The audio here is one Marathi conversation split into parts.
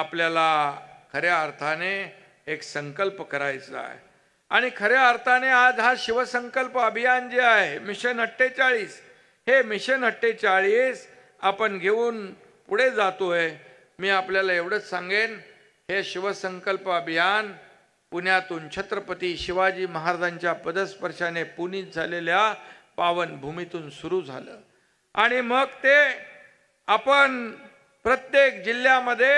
आपल्याला खऱ्या अर्थाने एक संकल्प करायचा आहे आणि खऱ्या अर्थाने आज हा शिवसंकल्प अभियान जे आहे मिशन अठ्ठेचाळीस हे मिशन अठ्ठेचाळीस आपण घेऊन पुढे जातोय मी आपल्याला एवढंच सांगेन हे शिवसंकल्प अभियान पुण्यातून छत्रपती शिवाजी महाराजांच्या पदस्पर्शाने पुनीत झालेल्या पावनभूमीतून सुरू झालं आणि मग ते आपण प्रत्येक जिल्ह्यामध्ये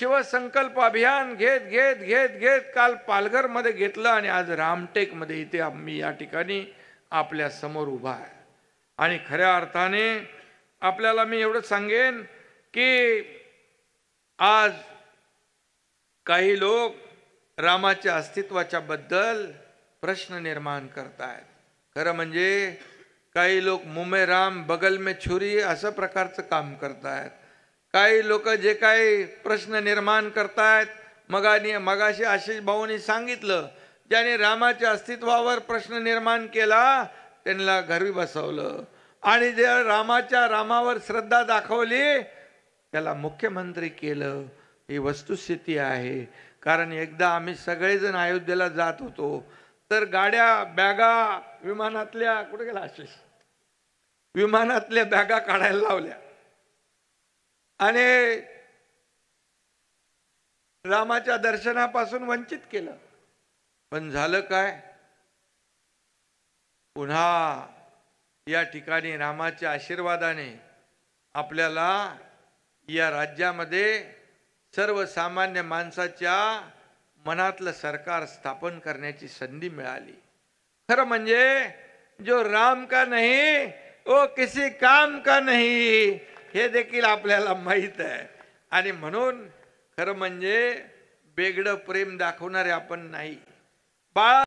शिवसंकल्प अभियान घेत घेत घेत घेत काल पालघरमध्ये घेतलं आणि आज रामटेकमध्ये इथे आम्ही या ठिकाणी आपल्या समोर उभा आहे आणि खऱ्या अर्थाने आपल्याला मी एवढं सांगेन की आज काही लोक रामाच्या अस्तित्वाच्या बद्दल प्रश्न निर्माण आहेत खरं म्हणजे काही लोक मुमे राम बगल में छुरी असं प्रकारचं काम आहेत काही लोक जे काही प्रश्न निर्माण करतायत मगाने मगाशी आशिष भाऊनी सांगितलं ज्याने रामाच्या अस्तित्वावर प्रश्न निर्माण केला त्यांना घरी बसवलं आणि जे रामाच्या रामावर श्रद्धा दाखवली त्याला मुख्यमंत्री केलं ही वस्तुस्थिती आहे कारण एकदा आम्ही सगळेजण अयोध्येला जात होतो तर गाड्या बॅगा विमानातल्या कुठे गेला आशिष विमानातल्या बॅगा काढायला लावल्या आणि रामाच्या दर्शनापासून वंचित केलं पण झालं काय पुन्हा या ठिकाणी रामाच्या आशीर्वादाने आपल्याला या राज्यामध्ये सर्वसामान्य माणसाच्या मनातलं सरकार स्थापन करण्याची संधी मिळाली खरं म्हणजे जो राम का नाही वो किसी काम का नाही हे देखील आपल्याला माहीत आहे आणि म्हणून खरं म्हणजे वेगळं प्रेम दाखवणारे आपण नाही बाळा